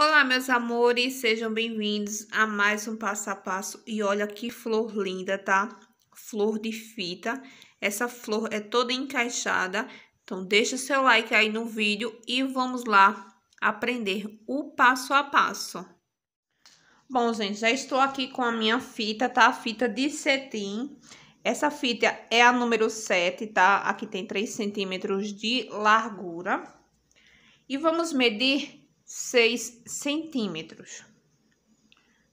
Olá, meus amores, sejam bem-vindos a mais um passo a passo. E olha que flor linda, tá? Flor de fita. Essa flor é toda encaixada. Então, deixa seu like aí no vídeo e vamos lá aprender o passo a passo. Bom, gente, já estou aqui com a minha fita, tá? A fita de cetim. Essa fita é a número 7, tá? Aqui tem 3 centímetros de largura. E vamos medir 6 centímetros.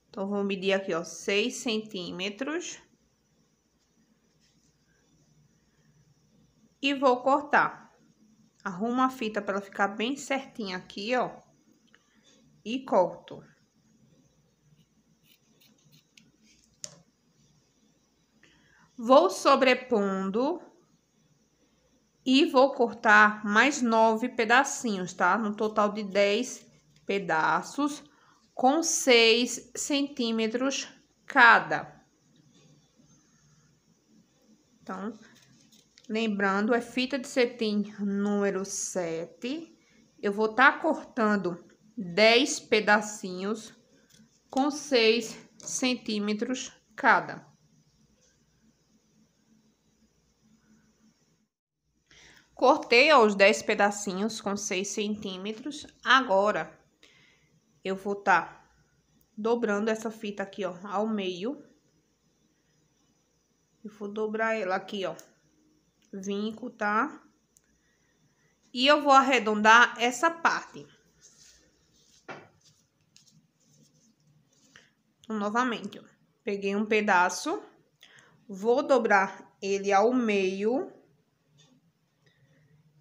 Então, vou medir aqui, ó, 6 centímetros. E vou cortar. Arrumo a fita para ela ficar bem certinha aqui, ó. E corto. Vou sobrepondo e vou cortar mais nove pedacinhos, tá? No total de 10 pedaços com 6 centímetros cada. Então, lembrando, é fita de cetim número 7. Eu vou estar tá cortando 10 pedacinhos com 6 centímetros cada. Cortei ó, os 10 pedacinhos com 6 centímetros. Agora, eu vou estar tá dobrando essa fita aqui, ó, ao meio. Eu vou dobrar ela aqui, ó, vinco, tá? E eu vou arredondar essa parte. Então, novamente, ó, peguei um pedaço, vou dobrar ele ao meio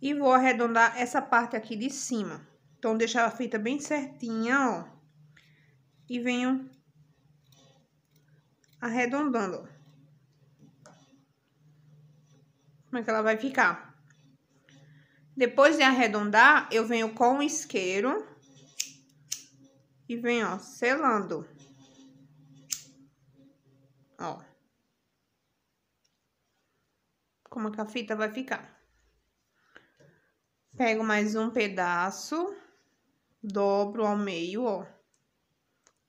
e vou arredondar essa parte aqui de cima. Então, deixar a fita bem certinha, ó. E venho arredondando, ó. Como é que ela vai ficar? Depois de arredondar, eu venho com o isqueiro e venho, ó, selando. Ó. Como é que a fita vai ficar? Pego mais um pedaço dobro ao meio, ó.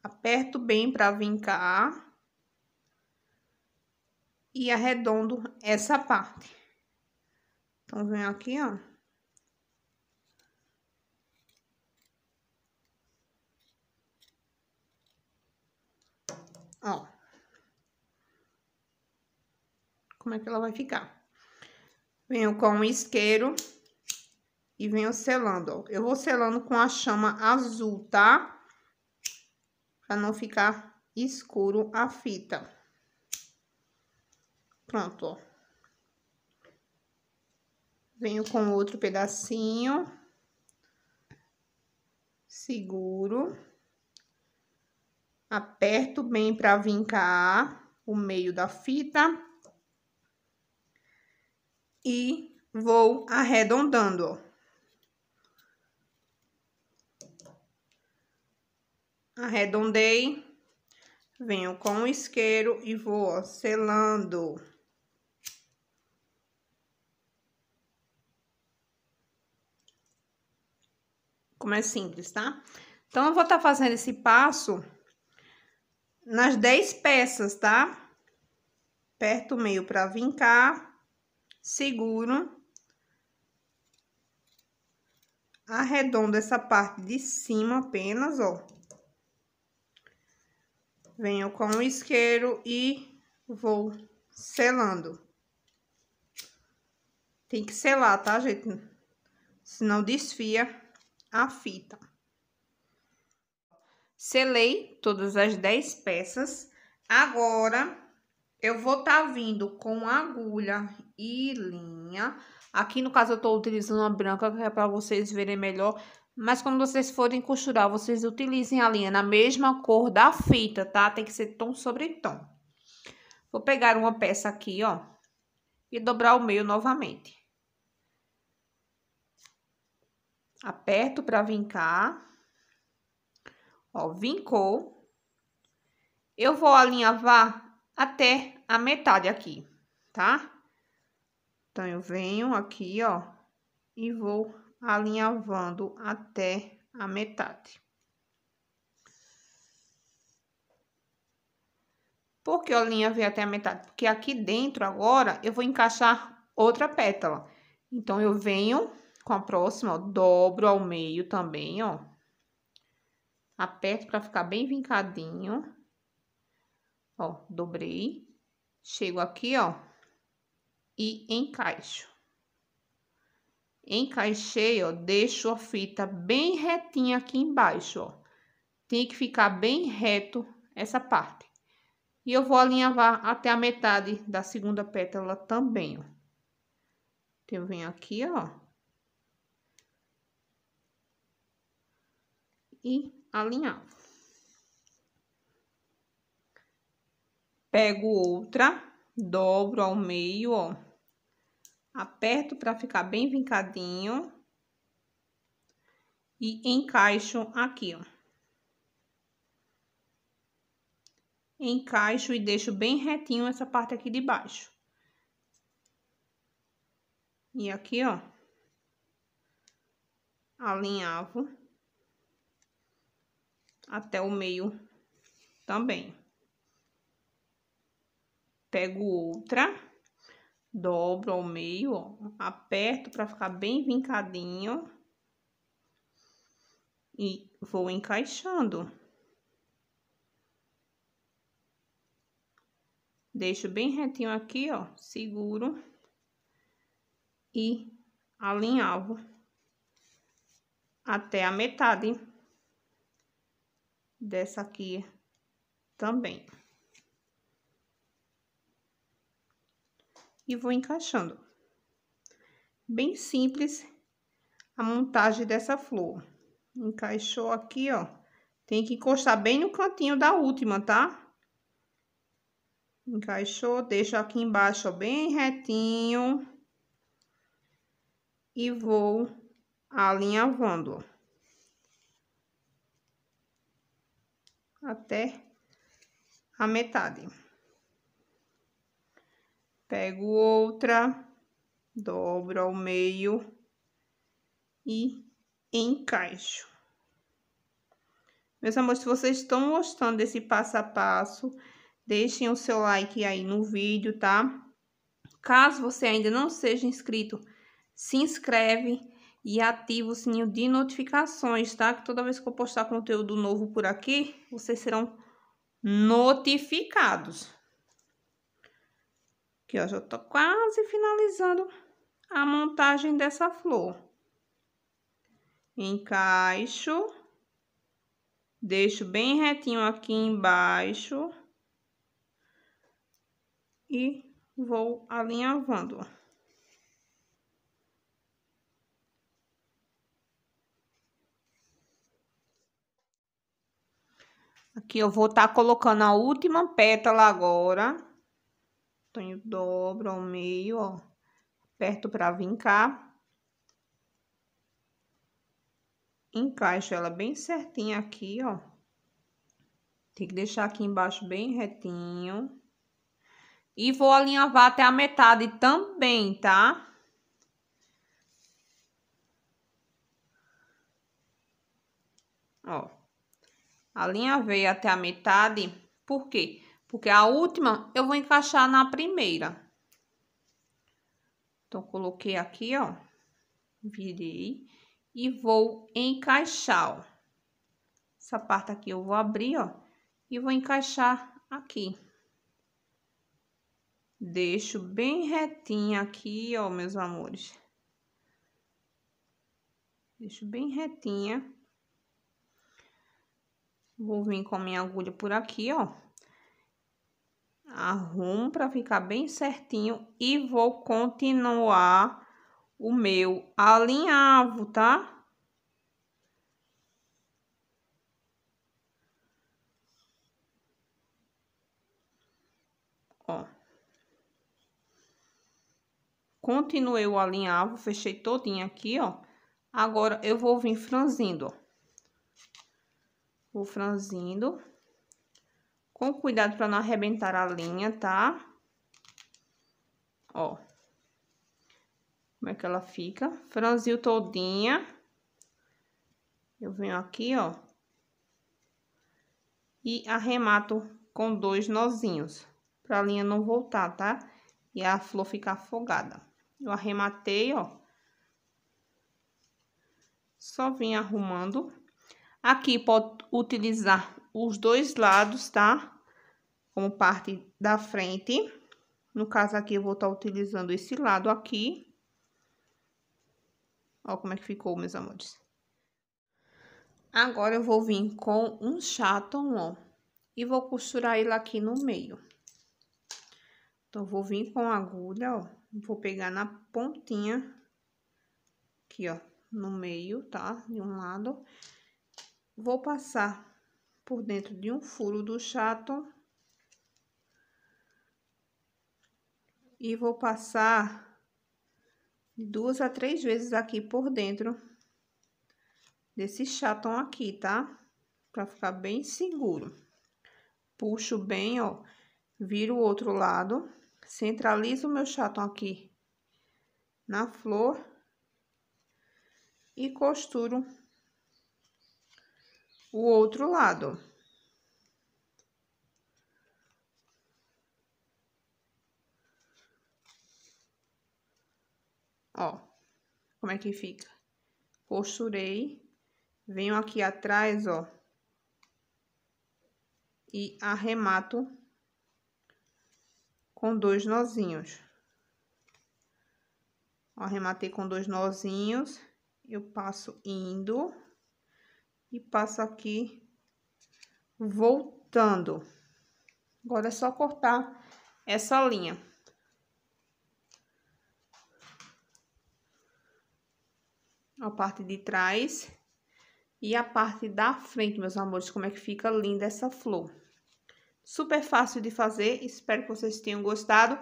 Aperto bem para vincar. E arredondo essa parte. Então, venho aqui, ó. Ó. Como é que ela vai ficar? Venho com o isqueiro e venho selando, ó. Eu vou selando com a chama azul, tá? Pra não ficar escuro a fita. Pronto, ó. Venho com outro pedacinho. Seguro. Aperto bem pra vincar o meio da fita. E vou arredondando, ó. Arredondei. Venho com o isqueiro e vou ó, selando. Como é simples, tá? Então, eu vou estar tá fazendo esse passo nas 10 peças, tá? Perto o meio para vincar, seguro. Arredondo essa parte de cima apenas, ó Venho com o isqueiro e vou selando. Tem que selar, tá, gente? Senão desfia a fita. Selei todas as 10 peças. Agora, eu vou tá vindo com agulha e linha. Aqui, no caso, eu tô utilizando uma branca, que é pra vocês verem melhor mas quando vocês forem costurar, vocês utilizem a linha na mesma cor da fita, tá? Tem que ser tom sobre tom. Vou pegar uma peça aqui, ó, e dobrar o meio novamente. Aperto pra vincar. Ó, vincou. Eu vou alinhavar até a metade aqui, tá? Então, eu venho aqui, ó, e vou alinhavando até a metade. Por que eu alinhavei até a metade? Porque aqui dentro agora eu vou encaixar outra pétala. Então, eu venho com a próxima, ó, dobro ao meio também, ó. Aperto para ficar bem vincadinho. Ó, dobrei. Chego aqui, ó, e encaixo. Encaixei, ó, deixo a fita bem retinha aqui embaixo, ó. Tem que ficar bem reto essa parte. E eu vou alinhavar até a metade da segunda pétala também, ó. Então, eu venho aqui, ó. E alinhavo. Pego outra, dobro ao meio, ó aperto para ficar bem vincadinho e encaixo aqui, ó. Encaixo e deixo bem retinho essa parte aqui de baixo. E aqui, ó, alinhavo até o meio também. Pego outra dobro ao meio, ó, aperto para ficar bem vincadinho e vou encaixando. Deixo bem retinho aqui, ó, seguro e alinhavo até a metade dessa aqui também. e vou encaixando. Bem simples a montagem dessa flor. Encaixou aqui, ó. Tem que encostar bem no cantinho da última, tá? Encaixou, deixo aqui embaixo, ó, bem retinho. E vou alinhavando, ó. Até a metade pego outra, dobro ao meio e encaixo. Meus amores, se vocês estão gostando desse passo a passo, deixem o seu like aí no vídeo, tá? Caso você ainda não seja inscrito, se inscreve e ativa o sininho de notificações, tá? Que toda vez que eu postar conteúdo novo por aqui, vocês serão notificados. Aqui, ó, já tô quase finalizando a montagem dessa flor. Encaixo. Deixo bem retinho aqui embaixo. E vou alinhavando, ó. Aqui eu vou estar tá colocando a última pétala agora então, dobro ao meio, ó, perto pra vincar. Encaixo ela bem certinha aqui, ó. Tem que deixar aqui embaixo bem retinho. E vou alinhavar até a metade também, tá? Ó. Alinhavei até a metade, por quê? porque a última eu vou encaixar na primeira. Então, coloquei aqui, ó, virei e vou encaixar, ó. Essa parte aqui eu vou abrir, ó, e vou encaixar aqui. Deixo bem retinha aqui, ó, meus amores. Deixo bem retinha. Vou vir com a minha agulha por aqui, ó arrumo para ficar bem certinho e vou continuar o meu alinhavo, tá? Ó. Continuei o alinhavo, fechei todinho aqui, ó. Agora, eu vou vir franzindo, ó. Vou franzindo com cuidado para não arrebentar a linha, tá? Ó. Como é que ela fica? Franziu todinha. Eu venho aqui, ó. E arremato com dois nozinhos, pra linha não voltar, tá? E a flor ficar afogada. Eu arrematei, ó. Só vim arrumando. Aqui pode utilizar os dois lados, tá? Como parte da frente. No caso aqui, eu vou estar tá utilizando esse lado aqui. Ó como é que ficou, meus amores. Agora, eu vou vir com um chaton, ó. E vou costurar ele aqui no meio. Então, vou vir com a agulha, ó. Vou pegar na pontinha. Aqui, ó. No meio, tá? De um lado. Vou passar por dentro de um furo do chato. E vou passar duas a três vezes aqui por dentro desse chaton aqui, tá? Pra ficar bem seguro. Puxo bem, ó, viro o outro lado, centralizo o meu chaton aqui na flor e costuro o outro lado. Ó, como é que fica? Costurei, venho aqui atrás, ó, e arremato com dois nozinhos. arrematei com dois nozinhos, eu passo indo e passo aqui voltando. Agora é só cortar essa linha. A parte de trás e a parte da frente, meus amores, como é que fica linda essa flor. Super fácil de fazer, espero que vocês tenham gostado.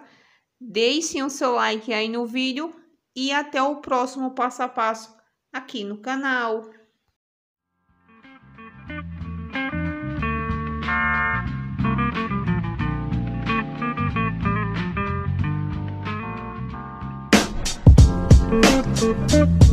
Deixem o seu like aí no vídeo e até o próximo passo a passo aqui no canal. Thank you.